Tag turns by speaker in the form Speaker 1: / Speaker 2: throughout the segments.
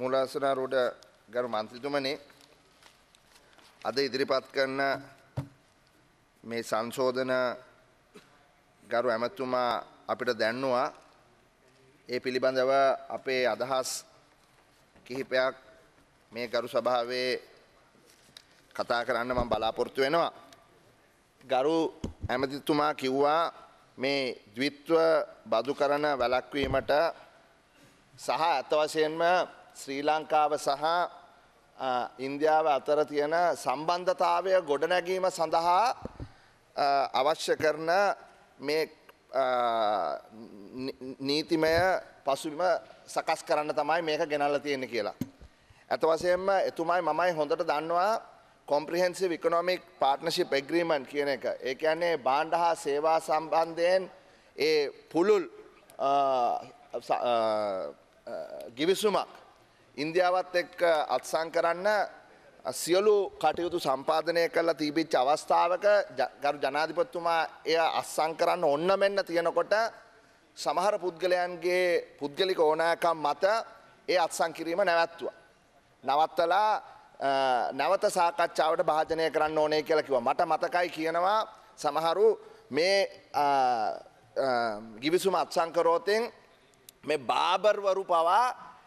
Speaker 1: මූලාසනා රෝඩ ගරු මන්ත්‍රීතුමනි අද ඉදිරිපත් කරන මේ සංශෝධන ගරු ඇමතුමා අපිට දැන්නවා ඒ පිළිබඳව අපේ අදහස් කිහිපයක් මේ ගරු සභාවේ කතා කරන්න මම බලාපොරොත්තු වෙනවා ගරු ඇමතිතුමා කිව්වා මේ ද්විත්ව බදු කරන වැළක්වීමට සහ අත වශයෙන්ම ශ්‍රී ලංකාව සහ ඉන්දියාව අතර තියෙන සම්බන්ධතාවය ගොඩනැගීම සඳහා අවශ්‍ය කරන මේ නීතිමය පසුබිම සකස් කරන්න තමයි මේක ගෙනල්ල තියෙන කියලා. ඇත වසයෙන්ම එතුමයි මමයි හොඳට දන්නවා කොම්ප්‍රිහෙන්සි විකනොමික් පාර්ටනශිප් එග්‍රීමන්් කියන එක ඒ කියන්නේ බාණ්ඩ හා සේවා සම්බන්ධයෙන් ඒ පුළුල් ගිවිසුමක් ඉන්දියාවත් එක්ක අත්සං කරන්න සියලු කටයුතු සම්පාධනය කරලා තිබිච්ච අවස්ථාවක ගරු ජනාධිපත්තුමා එය අත්සං කරන්න ඔන්න මෙන්න තියෙනකොට සමහර පුද්ගලයන්ගේ පුද්ගලික ඕනෑකම් මත ඒ අත්සං කිරීම නැවැත්තුව. නවත්තලා නැවත සාකච්ඡාවට භාජනය කරන්න ඕනේ කියලා කිව මට මතකයි කියනවා සමහරු මේ ගිවිසුම අත්සංකරෝතෙන් මේ බාබර්වරු පවා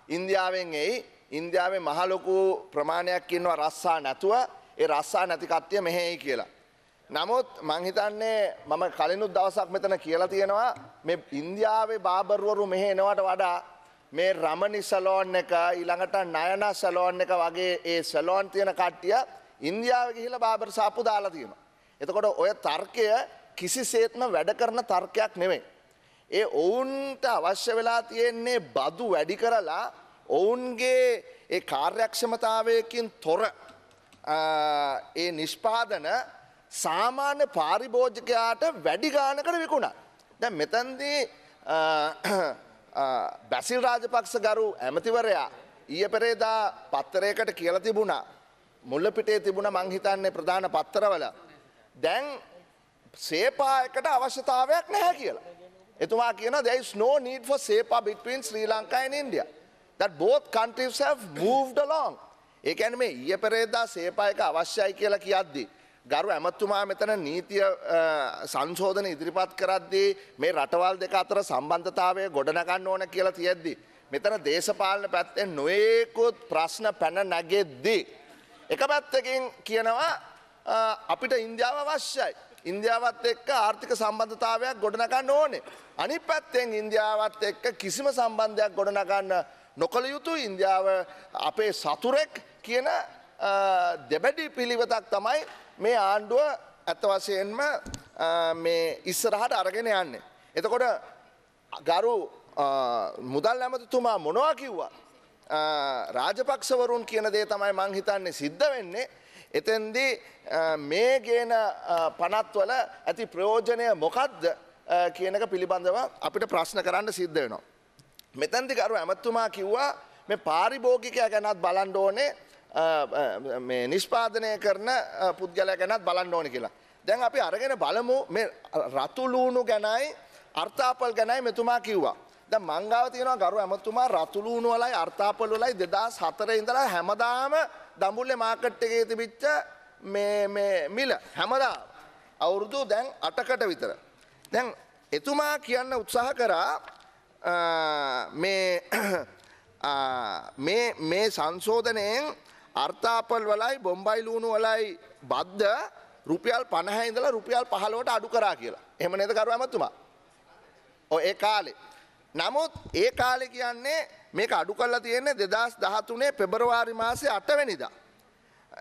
Speaker 1: ඉන්දියාවෙන් එයි ඉන්දියාවේ මහලොකු ප්‍රමාණයක් ඉන්නවා රස්සා නැතුව ඒ රස්සා නැති කට්ටිය මෙහෙයි කියලා. නමුත් මං හිතන්නේ මම කලිනුත් දවසක් මෙතන කියලා තියෙනවා මේ ඉන්දියාවේ බාබර්වරු මෙහෙ එනවට වඩා මේ රමණි සැලෝන් එක ඊළඟට නයන සැලෝන් එක වගේ ඒ සැලෝන් තියෙන කට්ටිය ඉන්දියාවේ ගිහිල්ලා බාබර් සාප්පු දාලා තියෙනවා. එතකොට ඔය තර්කය කිසිසේත්ම වැඩ කරන තර්කයක් නෙමෙයි. ඒ ඔවුන්ට අවශ්‍ය වෙලා තියෙන්නේ බදු වැඩි කරලා ඔවුන්ගේ ඒ කාර්යක්ෂමතාවයකින් තොර ඒ නිෂ්පාදන සාමාන්‍ය පාරිභෝජකයාට වැඩි ගානකට විකුණා. දැන් මෙතන්දී බැසිල් රාජපක්ෂ ගරු ඇමතිවරයා ඊය පෙරේදා පත්තරයකට කියල තිබුණා මුල්ලපිටේ තිබුණ මංහිතන්නේ ප්‍රධාන පත්තරවල දැන් සේපායකට අවශ්‍යතාවයක් නැහැ කියලා. එතුමා කියන there is no need for SEPA between Sri Lanka and India. That both countries have moved along. ඒ කියන්නේ මේ ඊයේ පෙරේදා SEPA එක අවශ්‍යයි කියලා කියද්දී ගරු ඇමතුමා මෙතන නීතිය සංශෝධන ඉදිරිපත් කරද්දී මේ රටවල් දෙක අතර සම්බන්ධතාවය ගොඩනගන්න ඕන කියලා තියෙද්දී මෙතන දේශපාලන පැත්තෙන් නොයෙකුත් ප්‍රශ්න පැන නැගෙද්දී එක පැත්තකින් කියනවා අපිට ඉන්දියාව අවශ්‍යයි ඉන්දියාවත් එක්ක ආර්ථික සම්බන්ධතාවයක් ගොඩනගන්න ඕනේ. අනි පැත්තෙන් ඉන්දියාවත් එක්ක කිසිම සම්බන්ධයක් ගොඩනගන්න නොකළ යුතු ඉන්දියාව අපේ සතුරෙක් කියන දෙබැඩි පිළිවෙතක් තමයි මේ ආණ්ඩුව ඇත වශයෙන්ම මේ ඉස්සරහට අරගෙන යන්නේ. එතකොට ගරු මුදල් ඇමතිතුමා මොනවා කිව්වා. රාජපක්ෂවරුන් කියන දේ තමයි මං හිතන්නේ සිද්ධ වෙන්නේ එතෙන්දී මේ ගේන පනත්වල ඇති ප්‍රයෝජනය මොකක්ද කියනක පිළිබඳව අපිට ප්‍රශ්න කරන්න සිද්ධ වෙනවා. මෙතැන්තිකරු ඇමත්තුමා කිව්වා මේ පාරිභෝගිකය ගැනත් බලන්ඩ ඕනේ නිෂ්පාදනය කරන පුද්ගලය ගැනත් බලන්ඩ ඕන කියලා. දැන් අපි අරගෙන බලමු රතුලූුණු ගැනයි අර්ථාපල් ගැනයි මෙතුමා කිව්වා. ද මංගාව තියෙනවා ගරු ඇමතුමා රතුළුණුවලයි අර්තාපලුලයි දෙදස් හතර ඉඳලා හැමදාම දඹුල්ලේ මාකට් එකේ තිබිච්ච මිල හැමදා අවුරුදු දැන් අටකට විතර. දැන් එතුමා කියන්න උත්සාහ කරා මේ මේ සංශෝධනයෙන් අර්ථාපල් වලයි බොම්බයි ලූුණු වලයි බද්ධ රුපියල් පණහැඉඳලා රුපියල් පහලවට අඩු කරා කියලා එහම නද කරු ඇමතුමා. ඔ ඒ කාලේ නමුත් ඒ කාලෙ කියන්නේ මේක අඩු කරලා තියෙන්නේ 2013 පෙබරවාරි මාසේ 8 වෙනිදා.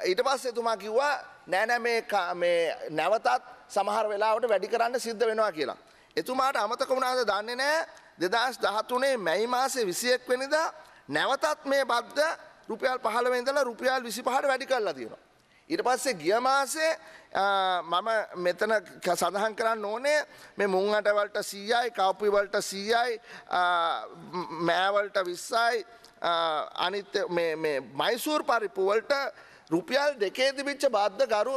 Speaker 1: ඊට පස්සේ එතුමා කිව්වා නෑ නෑ මේ මේ නැවතත් සමහර වෙලාවට වැඩි කරන්න සිද්ධ වෙනවා කියලා. එතුමාට අමතක වුණාද දන්නේ නෑ 2013 මැයි මාසේ 21 වෙනිදා නැවතත් මේ බද්ද රුපියල් 15 ඉඳලා රුපියල් 25ට වැඩි කරලා තියෙනවා. ඊට පස්සේ ගිය මාසේ මම මෙතන සඳහන් කරන්න ඕනේ මේ මුං අටවලට 100යි කවුපි වලට 100යි මෑවලට 20යි අනිත් මේ මේ මයිසූර් පරිප්පු වලට රුපියල් දෙකේ තිබිච්ච බද්ද ගරු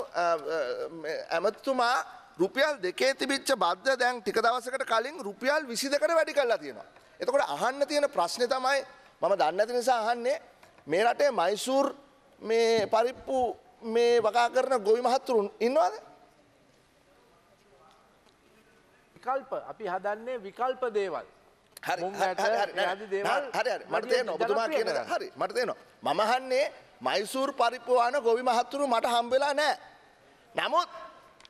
Speaker 1: ඇමතුමා රුපියල් දෙකේ තිබිච්ච බද්ද දැන් ටික දවසකට කලින් රුපියල් 22කට වැඩි කරලා තියෙනවා. එතකොට අහන්න තියෙන ප්‍රශ්නේ තමයි මම දන්නේ නැති නිසා අහන්නේ මේ රටේ මයිසූර් මේ පරිප්පු මේ වගා කරන ගොවි මහත්තුරුන් ඉන්නවද? විකල්ප අපි හදන්නේ විකල්ප දේවල්. හරි හරි හරි මට තේරෙනවා ඔබතුමා කියන දේ. හරි මට තේරෙනවා. මම අහන්නේ මයිසූර් පරිප්පුවාන ගොවි මහත්තුරු මට හම්බ වෙලා නැහැ. නමුත්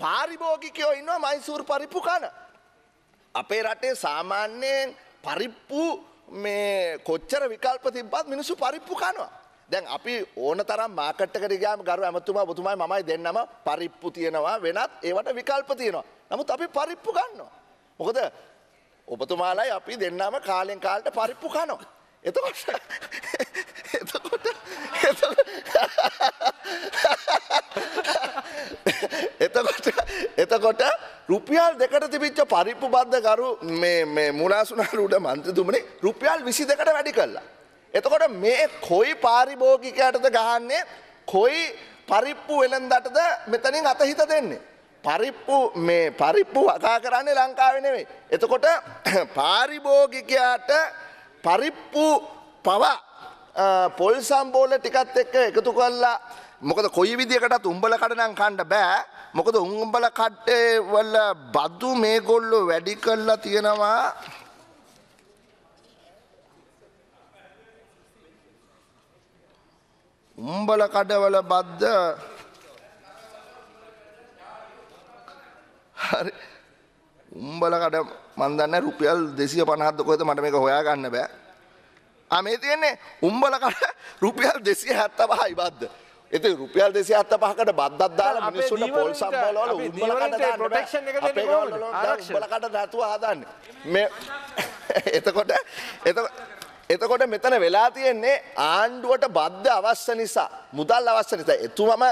Speaker 1: පාරිභෝගිකයෝ ඉන්නවා මයිසූර් පරිප්පු කන. අපේ රටේ සාමාන්‍යයෙන් පරිප්පු මේ කොච්චර විකල්ප තිබ්බත් මිනිස්සු පරිප්පු කනවා. දැන් අපි ඕන තරම් මාකට් එකට ගියාම ගරු ඇමතුමා ඔබතුමයි මමයි දෙන්නම පරිප්පු තියෙනවා වෙනත් ඒවට විකල්ප තියෙනවා. නමුත් අපි පරිප්පු ගන්නවා. මොකද ඔබතුමාලයි අපි දෙන්නම කාලෙන් කාලට පරිප්පු කනවා. එතකොට එතකොට එතකොට එතකොට රුපියල් දෙකට තිබිච්ච පරිප්පු බද්ධ ගරු මේ මේ මුලාසුනාලු උඩ මන්ත්‍රීතුමනේ රුපියල් 22කට වැඩි කළා. එතකොට මේ කොයි පාරිභෝගිකයටද ගහන්නේ කොයි පරිප්පු වෙළඳටද මෙතනින් අතහිත දෙන්නේ. පරිප්පු මේ පරිප්පු වගා කරන්නේ ලංකාවේ නෙවෙයි. එතකොට පාරිභෝගිකයාට පරිප්පු පවා පොල් සම්බෝල ටිකත් එක්ක එකතු කරලා මොකද කොයි විදිහකටත් උඹල කඩනම් කන්න බෑ. මොකද උඹල කට්ටේ වල බදු මේගොල්ලෝ වැඩි කරලා තියෙනවා උම්බල කඩවල බද්ද හරි උම්බල කඩ මන් දන්නේ රුපියල් 250ක් කොහෙද මට මේක හොයාගන්න බෑ ආ මේ තියෙන්නේ උම්බල කඩ රුපියල් 275යි බද්ද ඉතින් රුපියල් 275කට බද්දක් දාලා මිනිස්සුන්ට පොල් සම්බල වල උම්බල කඩ දාන්න ප්‍රොටෙක්ෂන් එක දෙන්නේ උම්බල කඩ නැතුව හදන්නේ මේ එතකොට එතකොට එතකොට මෙතන වෙලා තියෙන්නේ ආණ්ඩුවට බද්ධ අවශ්‍ය නිසා මුදල් අවශ්‍ය නිසා එතුමම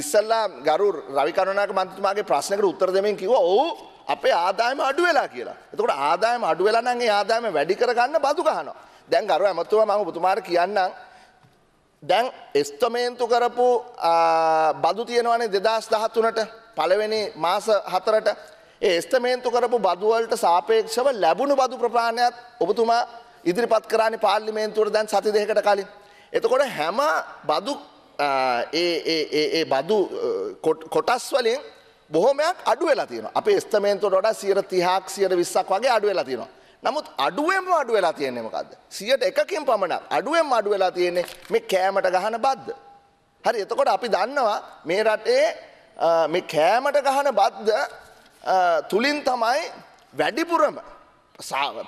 Speaker 1: ඉස්සල්ලා ගරු රවි කරුණාක මන්ත්‍රතුමාගේ ප්‍රශ්නකට උත්තර දෙමින් කිව්වා ඔව් අපේ ආදායම අඩු වෙලා කියලා. එතකොට ආදායම අඩු වෙලා නම් ඒ ආදායම වැඩි කරගන්න බදු ගහනවා. දැන් ගරු ඇමතුමා මම ඔබතුමාට කියන්නම් දැන් එස්තමේන්තු කරපු බදු තියෙනවනේ 2013ට පළවෙනි මාස 4ට ඒ එස්තමේන්තු කරපු බදු වලට සාපේක්ෂව ලැබුණු බදු ප්‍රමාණයත් ඔබතුමා ඉදිරිපත් කරන්නේ පාර්ලිමේන්තුවට දැන් සති දෙකකට කලින්. එතකොට හැම බදු ඒ බදු කොටස් වලින් බොහොමයක් අඩු වෙලා තියෙනවා. අපේ එස්තමේන්තුවට වඩා 130ක් 120ක් වගේ අඩු වෙලා තියෙනවා. නමුත් අඩුවෙන්ම අඩු වෙලා තියෙන්නේ මොකද්ද? 101කින් පමණක් අඩුවෙන්ම අඩු වෙලා තියෙන්නේ මේ කෑමට ගහන බද්ද. හරි එතකොට අපි දන්නවා මේ රටේ මේ කෑමට ගහන බද්ද තුලින් තමයි වැඩිපුරම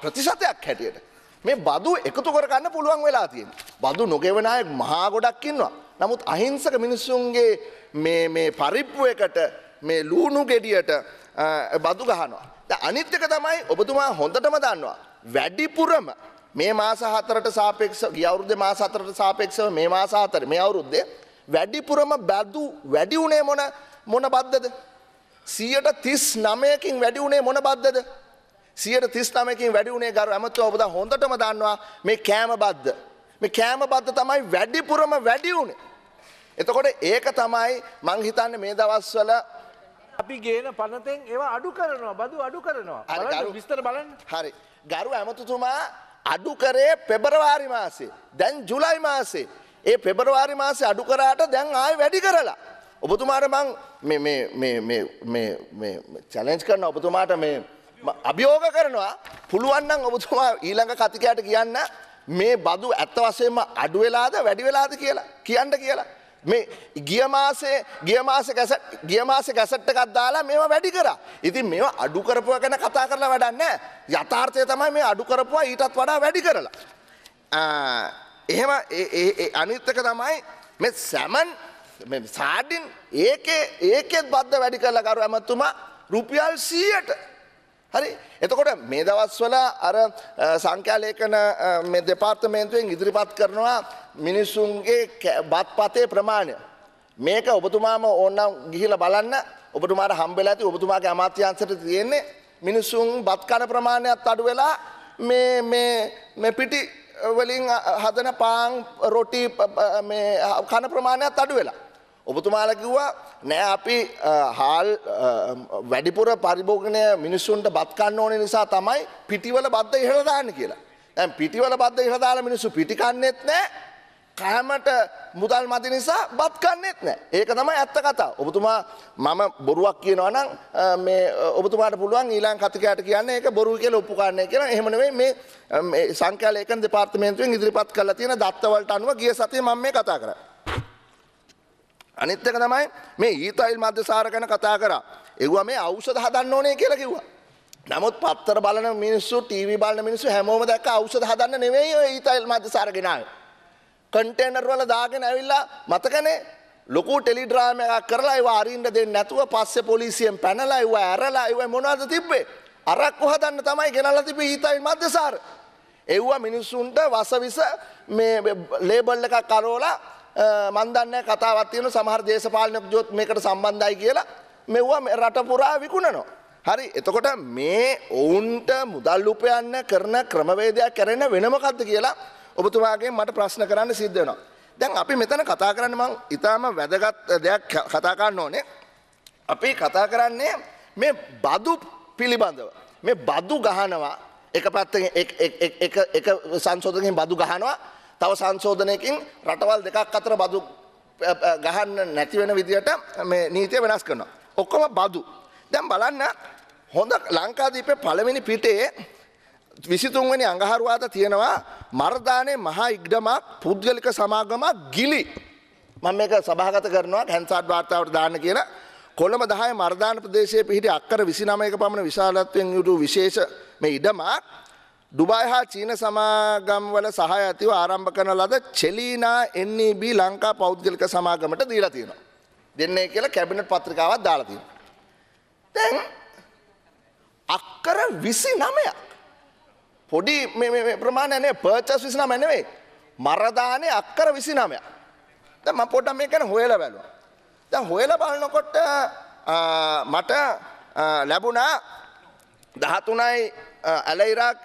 Speaker 1: ප්‍රතිශතයක් හැටියට මේ බදු එකතු කරගන්න පුළුවන් වෙලා තියෙන. බදු නොගෙවන අය මහා ගොඩක් ඉන්නවා. නමුත් අහිංසක මිනිස්සුන්ගේ මේ මේ පරිප්පු එකට මේ ලූණු ගෙඩියට බදු ගහනවා. දැන් අනිත් එක තමයි ඔබතුමා හොඳටම දන්නවා. වැඩිපුරම මේ මාස හතරට සාපේක්ෂව ගිය අවුරුද්දේ මාස හතරට සාපේක්ෂව මේ මාස හතර මේ අවුරුද්දේ වැඩිපුරම බදු වැඩි උනේ මොන මොන බද්දද? 139කින් වැඩි උනේ මොන බද්දද? සියට තිස්නමකින් වැඩිුණේ ගරු ඇමතුව ඔබද හොඳටම දන්නවා මේ කෑම බද්ධ. මේ කෑම බද්ධ තමයි වැඩිපුරම වැඩිවුණේ. එතකොට ඒක තමයි මං හිතන්නේ මේ දවස්වල අපි ගේන පනතෙන් ඒවා අඩු කරනවා බදු අඩු කරනවා විස්තර බලන්න හරි ගරු ඇමතුතුමා අඩු කරේ පෙබරවාරි මාසේ දැන් ජුලයි මාසේ ඒ පෙබරවාරි මාසේ අඩු කරාට දැන් ආය වැඩි කරලා ඔබතුමාට මං චලෙන්ජ් කරන ඔබතුමාට මේ අභියෝග කරනවා පුළුවන්නම් ඔබතුමා ඊළඟ කතිකයට කියන්න මේ බදු ඇත්ත වසයෙන්ම අඩු වෙලාද වැඩි වෙලාද කියලා කියන්න කියලා. මේ ගිය මාසේ ගිය මාසේ කැසට් ගිය මාසේ කැසට් එකක් දාලා මේවා වැඩි කරා. ඉතින් මේවා අඩු කරපුවා ගැන කතා කරලා වැඩක් නැහැ. යථාර්ථය තමයි මේ අඩු කරපුවා ඊටත් වඩා වැඩි කරලා. එහෙම ඒ අනිත් එක තමයි මේ සැමන් මේ සාඩින් ඒකේ ඒකෙත් බද්ද වැඩි කරලා කරු ඇමතුමා රුපියල් 100ට හරි එතකොට මේ දවස්වල අර සංඛ්‍යාලේඛන මේ දෙපාර්තමේන්තුවෙන් ඉදිරිපත් කරනවා මිනිස්සුන්ගේ බත්පතේ ප්‍රමාණය මේක ඔබතුමාම ඕනනම් ගිහිලා බලන්න ඔබතුමාට හම්බෙලා ඇති ඔබතුමාගේ අමාත්‍යාංශයට තියෙන්නේ මිනිසුන් බත් කන ප්‍රමාණයත් අඩු වෙලා මේ මේ මේ පිටි වලින් හදන පාන් රොටි මේ කන ප්‍රමාණයත් අඩු වෙලා ඔබතුමාල කිව්වා නෑ අපි හාල් වැඩිපුර පරිභෝගණය මිනිස්සුන්ට බත්කන්න ඕන නිසා තමයි පිටිවල බද්ධ ඉහළ දාන්න කියලා. දැන් පිටිවල බද්ධ ඉහළ දාලා මිනිස්සු පිටි කන්නේත් නෑ කෑමට මුදල් මති නිසා බත් කන්නෙත් නෑ. ඒක තමයි ඇත්ත කතා. ඔබතුමා මම බොරුවක් කියනවා නම් මේ ඔබතුමාට පුළුවන් ඊළඟ කතිකයට කියන්නේ ඒක බොරු කියලා ඔප්පු කරන්නේ කියලා. එහෙම නෙවෙයි මේ සංඛ්‍යා ලේඛන දෙපාර්තමේන්තුවෙන් ඉදිරිපත් කරලා තියෙන දත්තවලට අනුව ගිය සතියේ මම මේ කතා කරන්නේ. අනිත් එක තමයි මේ ඊතයිල් මද්දසාර ගැන කතා කරා. ඒවා මේ ඖෂධ හදන්න ඕනේ කියලා කිව්වා. නමුත් පත්තර බලන මිනිස්සු ටීවී බලන මිනිස්සු හැමෝම දැක්ක ඖෂධ හදන්න නෙවෙයි ඔය ඊතයිල් මද්දසාර ගෙනාවේ. කන්ටේනර් වල දාගෙන ඇවිල්ලා මතකනේ ලොකු ටෙලි ඩ්‍රාම එකක් කරලා ඒවා අරින්න දෙන්නේ නැතුව පස්සේ පොලිසියෙන් පැනලා ඒවා ඇරලා ඒවා මොනවද තිබ්බේ? අරක්කු හදන්න තමයි ගෙනල්ලා තිබ්බේ ඊතයිල් මද්දසාර. එව්වා මිනිස්සුන්ට වසවිස මේ ලේබල් එකක් කරවලා මන් දන්නේ කතාවක් තියෙන සමහර දේශපාලනයක් ජොත් මේකට සම්බන්ධයි කියලා මෙවුවා රට පුරා විකුණනවා. හරි එතකොට මේ ඔවුන්ට මුදල් උපයන්න කරන ක්‍රමවේදයක් කරන වෙන මොකද්ද කියලා ඔබතුමාගෙන් මට ප්‍රශ්න කරන්න සිද්ධ වෙනවා. දැන් අපි මෙතන කතා කරන්න මං ඊටාම වැදගත් දෙයක් කතා කරන්න ඕනේ. අපි කතා කරන්නේ මේ බදු පිළිබඳව. මේ බදු ගහනවා එක පැත්තකින් එක සංශෝධකෙන් බදු ගහනවා තව සංශෝධනයකින් රටවල් දෙකක් අතර බදු ගහන්න නැති වෙන විදිහට මේ නීතිය වෙනස් කරනවා. ඔක්කොම බදු. දැන් බලන්න හොඳ ලංකාදීපේ පළවෙනි පිටේ 23 වෙනි අඟහරුවාදා තියෙනවා මර්දානේ මහා ඉග්ඩමක් පුද්ගලික සමාගමක් ගිලි. මම මේක සභාගත කරනවා කැන්සාඩ් වාර්තාවට දාන්න කියලා. කොළඹ 10 මර්දාන ප්‍රදේශයේ පිහිටි අක්කර 29ක පමණ විශාලත්වයෙන් යුතු විශේෂ මේ ඉඩමක් ඩුබායි හා චීන සමාගම්වල සහ ඇතිව ආරම්භ කරන ලද චෙලීනා NEB ලංකා පෞද්ගලික සමාගමට දීලා තියෙනවා. දෙන්නේ කියලා කැබිනට් පත්‍රිකාවක් දාලා තියෙනවා. දැන් අක්කර 29ක් පොඩි මේ මේ ප්‍රමාණය නේ පර්චස් 29 නෙවෙයි. මර දානේ අක්කර 29ක්. දැන් මම පොඩ්ඩක් මේක ගැන හොයලා බලුවා. දැන් හොයලා බලනකොට මට ලැබුණා 13යි ඇලයිරාක්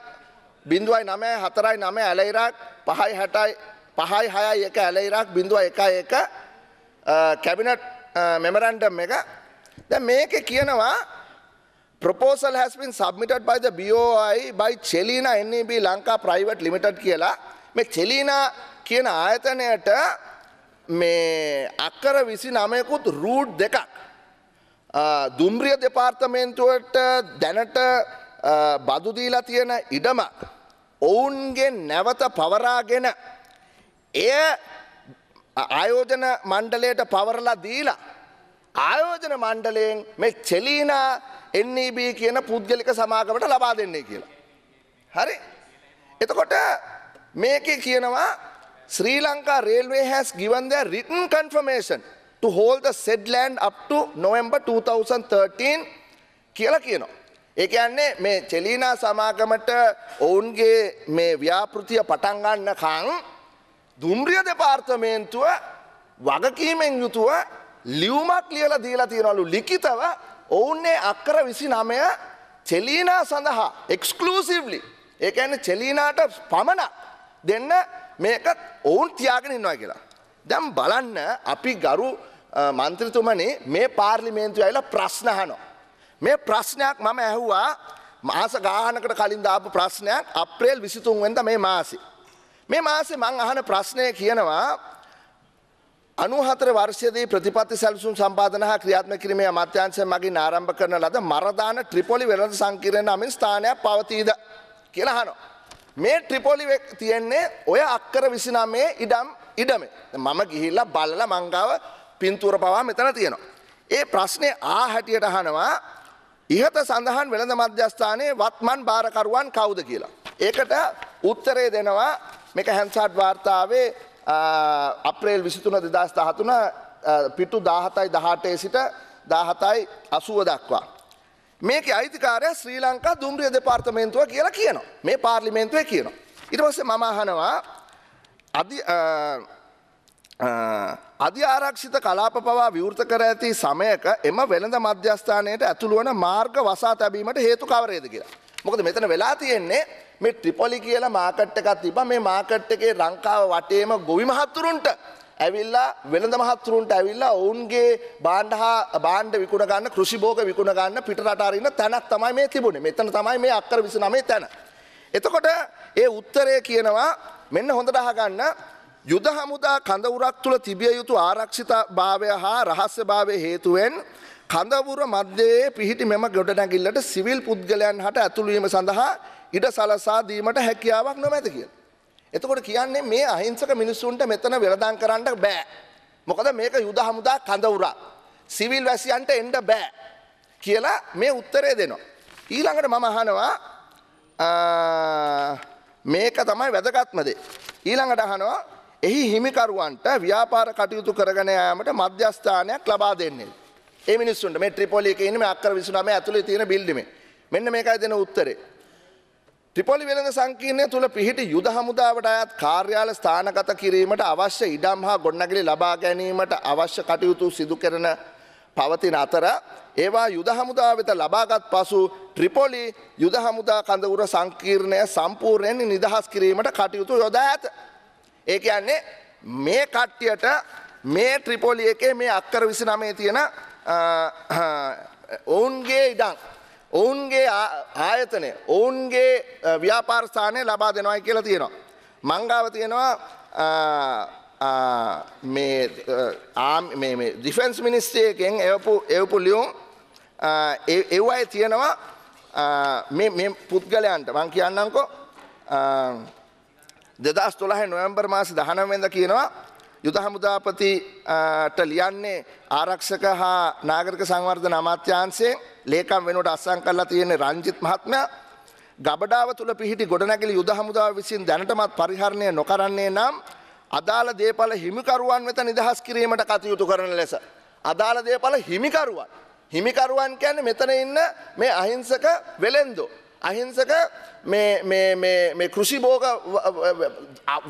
Speaker 1: බිඳුවයි නමය හතරයි නම ඇලයිරක් පහයි හැටයි පහයි හයයි එක ඇලයිරක් බිඳුව එක එක කැබිනට් මෙමරන්ඩම් එක ද මේක කියනවා ප්‍රපෝසල් හැස්පින් සබමිටඩ් බයිද බෝයි බයි චෙලීන එන්නබ ලංකා ප්‍රයිවට් ලිමිටඩ් කියලා මේ චෙලීන කියන ආයතනයට මේ අක්කර විසි නමයකුත් රූට් දෙකක් දුම්රිය දෙපාර්තමේන්තුවට දැනට බදුදීලා තියෙන ඉඩමක් ඔවුන්ගෙන් නැවත පවරාගෙන එය ආයෝජන මණ්ඩලයට පවරලා දීලා ආයෝජන මණ්ඩලයෙන් මේ චෙලීනා NEB කියන පුද්ගලික සමාගමට ලබා දෙන්නේ කියලා. හරි. එතකොට මේකේ කියනවා Sri Lanka Railway has given their written confirmation to hold the said land up to November 2013 කියලා කියනවා. ඒ කියන්නේ මේ චෙලීනා සමාගමට ඔවුන්ගේ මේ ව්‍යාපෘතිය පටන් ගන්නකන් දුම්රිය දෙපාර්තමේන්තුව වගකීමෙන් යුතුව ලියුමක් ලියලා දීලා තියනවලු ලිඛිතව ඔවුන්නේ අක්කර 29 චෙලීනා සඳහා එක්ස්ක්ලූසිව්ලි ඒ කියන්නේ චෙලීනාට පමණක් දෙන්න මේක ඔවුන් තියාගෙන ඉන්නවා කියලා. දැන් බලන්න අපි ගරු මන්ත්‍රීතුමනි මේ පාර්ලිමේන්තුවේ ඇවිල්ලා ප්‍රශ්න අහනවා. මේ ප්‍රශ්නයක් මම ඇහුවා මාස ගාහනකට කලින් දාපු ප්‍රශ්නයක් අප්‍රේල් 23 වෙනිදා මේ මාසේ. මේ මාසේ මම අහන ප්‍රශ්නය කියනවා 94 වර්ෂයේදී ප්‍රතිපත්ති සැලසුම් සම්පාදන හා ක්‍රියාත්මක කිරීමේ අමාත්‍යාංශය මගින් ආරම්භ කරන ලද මරදාන ත්‍රිපොලි වෙළඳ සංකීර්ණ නමින් ස්ථානයක් පවතීද කියලා අහනවා. මේ ත්‍රිපොලි තියෙන්නේ ඔය අක්කර 29 ඉඩම් ඉඩමේ. මම ගිහිල්ලා බලලා මංගාව පින්තූර පවා මෙතන තියෙනවා. ඒ ප්‍රශ්නේ ආ හැටියට අහනවා ඉහත සඳහන් වෙළඳ මධ්‍යස්ථානයේ වත්මන් භාරකරුවන් කවුද කියලා. ඒකට උත්තරේ දෙනවා මේක හැන්සාඩ් වාර්තාවේ අප්‍රේල් විසිතුන දෙදස් දහතුන පිටු දාහතයි දහටේ සිට දාහතයි අසුව දක්වා. මේක අයිතිකාරය ශ්‍රී ලංකා දුම්රිය දෙපාර්තමේන්තුව කියලා කියනවා. මේ පාර්ලිමේන්තුවේ කියනවා. ඉට පස්සේ මම අහනවා අධ්‍යාරක්ෂිත කලාප පවා විවෘත කර ඇති සමයක එම වෙළඳ මධ්‍යස්ථානයට ඇතුළුවන මාර්ග වසා තැබීමට හේතු කවරේද කියලා. මොකද මෙතන වෙලා තියෙන්නේ මේ ත්‍රිපොලි කියලා මාකට් එකක් තිබා මේ මාකට් එකේ ලංකාව වටේම ගොවි මහත්තුරුන්ට ඇවිල්ලා වෙළඳ මහත්තුරුන්ට ඇවිල්ලා ඔවුන්ගේ බාණ්ඩ හා බාණ්ඩ විකුණ ගන්න කෘෂිභෝග විකුණ ගන්න පිට රට අරින්න තැනක් තමයි මේ තිබුණේ. මෙතන තමයි මේ අක්කර 29 තැන. එතකොට ඒ උත්තරය කියනවා මෙන්න හොඳට අහගන්න යුද හමුදා කඳවුරක් තුළ තිබිය යුතු ආරක්ෂිත භාවය හා රහස්‍ය භාවය හේතුවෙන් කඳවුර මධ්‍යයේ පිහිටි මෙම ගොඩනැගිල්ලට සිවිල් පුද්ගලයන් හට ඇතුළුවීම සඳහා ඉඩ සලසා දීමට හැකියාවක් නොමැත කියලා. එතකොට කියන්නේ මේ අහිංසක මිනිස්සුන්ට මෙතන වෙළඳාම් කරන්න බෑ. මොකද මේක යුද හමුදා කඳවුරක්. සිවිල් වැසියන්ට එන්න බෑ කියලා මේ උත්තරය දෙනවා. ඊළඟට මම අහනවා මේක තමයි වැදගත්ම දේ. ඊළඟට අහනවා එහි හිමිකරුවන්ට ව්‍යාපාර කටයුතු කරගෙන යාමට මධ්‍යස්ථානයක් ලබා දෙන්නේ. ඒ මිනිස්සුන්ට මේ ත්‍රිපොලි එකේ ඉන්න මේ අක්කර 29 ඇතුලේ තියෙන බිල්ඩිමේ. මෙන්න මේකයි දෙන උත්තරේ. ත්‍රිපොලි වෙළඳ සංකීර්ණය තුල පිහිටි යුද හමුදාවට අයත් කාර්යාල ස්ථානගත කිරීමට අවශ්‍ය ඉඩම් හා ගොඩනැගිලි ලබා ගැනීමට අවශ්‍ය කටයුතු සිදු කරන පවතින අතර ඒවා යුද හමුදා වෙත ලබාගත් පසු ත්‍රිපොලි යුද හමුදා කඳවුර සංකීර්ණය සම්පූර්ණයෙන් නිදහස් කිරීමට කටයුතු යොදා ඇත. ඒ කියන්නේ මේ කට්ටියට මේ ත්‍රිපොලි එකේ මේ අක්කර 29 තියෙන ඔවුන්ගේ ඉඩම් ඔවුන්ගේ ආයතනය ඔවුන්ගේ ව්‍යාපාර ස්ථානය ලබා දෙනවයි කියලා තියෙනවා. මංගාව තියෙනවා මේ මේ ඩිෆෙන්ස් මිනිස්ට්‍රි එකෙන් එවපු එවපු ලියුම් එව්වයි තියෙනවා මේ පුද්ගලයන්ට මං කියන්නම්කෝ දෙදස් තුළහ නොවම්බර් මාසි දහනවෙද කියනවා යුද හමුදාපතිට ලියන්නේ ආරක්ෂක හා නාගරික සංවර්ධන අමාත්‍යන්සේ ලේකම් වෙනුවට අස්සං කරලා තියෙන්නේ රංජිත් මහත්මයා ගබඩාව තුළ පිහිටි ගොඩනැගිලි යුද හමුදාව විසින් දැනටමත් පරිහරණය නොකරන්නේ නම් අදාළ දේපල හිමිකරුවන් වෙත නිදහස් කිරීමට කටයුතු කරන ලෙස අදාළ දේපල හිමිකරුවන් හිමිකරුවන් කියන්නේ මෙතන ඉන්න මේ අහිංසක වෙළෙන්දෝ අහිංසක කෘෂිභෝග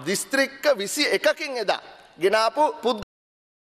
Speaker 1: දිස්ත්‍රික්ක විසි එකකින් එදා ගෙනාපු පුද්ග